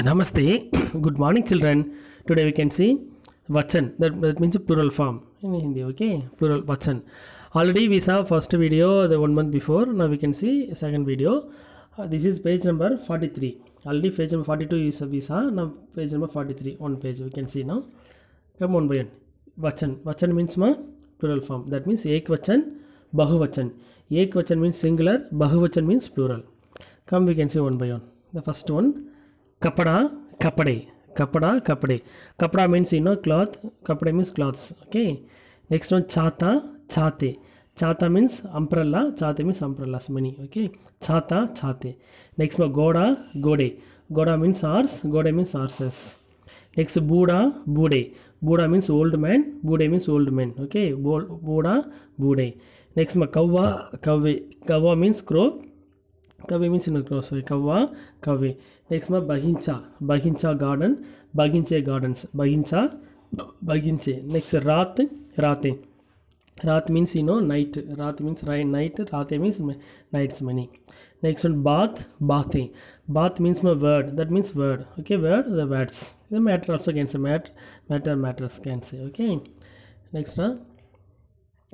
नमस्ते good morning children today we can see वचन that that mean plural form in Hindi okay plural वचन already we saw first video the one month before now we can see second video this is page number forty three already page number forty two we saw ना page number forty three one page we can see ना come one ban वचन वचन mean मा plural form that mean एक वचन बहुवचन एक वचन मीन सिंगुलर बहुवचन mean plural come we can see one by one the first one कपड़ा कपड़े कपड़ा कपड़े कपड़ा मीन यू नो क्ला कपड़े मीन क्ला ओके नेक्स्ट वन छाता छाते छाता मीन अंप्रला छाते मीन अंप्रला मनी ओके छाता छाते नेक्स्ट गोड़ा गोड़े गोड़ा मीन आर्स गोड़े मीन आर्स नेक्स्ट बूड़ा बूडे बूड़ा मीन ओल मैन बूडे मीन ओल मैन ओके बूड़ा बूडे नेक्स्ट में कौवा कव्वे कौवा मीन क्रो कवि मीन कव्वा कवि नैक्स्ट बगिंच बगिंचा गार्डन बगिंचे गार्डन बगिंचा बगिंचे नैक्स्ट रात राते रात मीन यू नो नईट रात मीन रई नईट रात मीन नईट्स मनी नैक्स्ट बात बाते बात मीन मै word that mean word okay word the words matter also can say matter matter matters can say okay next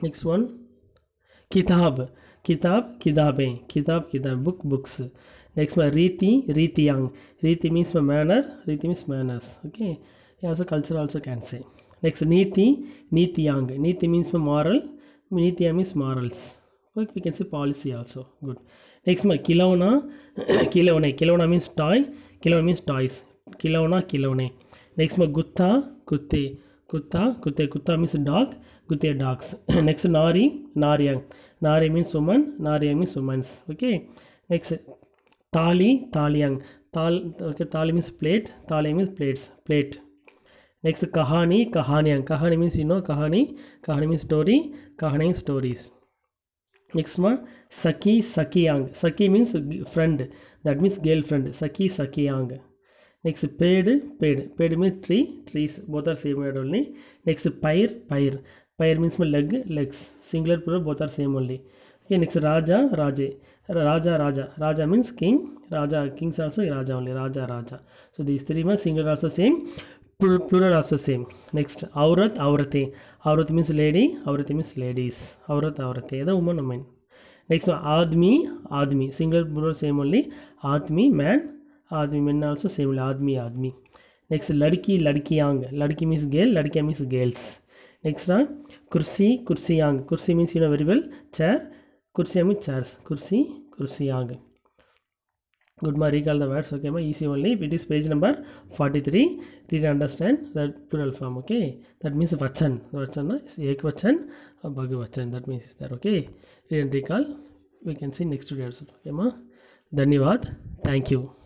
next one किताब किताब किताबें किताब किताब बुक बुक्स नेक्स्ट में रीति रीतियांग रीति मीन्स में मैनर रीति means manners okay also culture also can say next नीति नीतियांग नीति मीन्स में मॉरल नीतिया means morals we can say policy also good next में किलोना किलोने किलोना मीन्स टॉय किलोना मीन्स टॉयस किलोना किलोने नेक्स्ट में गुत्ता कुत्ते kutta kutte kutta means dog kutte dogs next nari naryang nari means woman naryang means women's okay next tali talyang tal okay tali means plate tali means plates plate next kahani kahaniyang kahani means you know kahani kahani means story kahani stories next one sakhi sakiyang sakhi means friend that means girlfriend sakhi sakiyang next पेड पेड पेड mean tree tree both are same one next पैर पैर पैर mean मै leg legs singular plural both are are same only okay next राजा राजे राजा राजा राजा मीन कि राजा किस आलो राजा only Raja Raja so the स्त्री में singular also same plural also same next औवरत औवरते औवरत मीन लेडी औवरते मीन लेडी औवरत औवरते उमन उमेन नैक्स्ट आदमी आदमी सिंगल प्लूरल सेम ओनली आदमी मैन आदमी men also same आदमी आदमी next लड़की लड़कियांग लड़की means girl लड़कियाँ means girls next ना कुर्सी कुर्सियांग कुर्सी means you know very well chair कुर्सियाँ means chairs कुर्सी कुर्सियांग good ma recall the words okay ma easy only it is page number 43 read and understand that plural form okay that means vachan vachan is ekvachan or bahuvachan that means there okay read and recall we can see next video also okay ma धन्यवाद thank you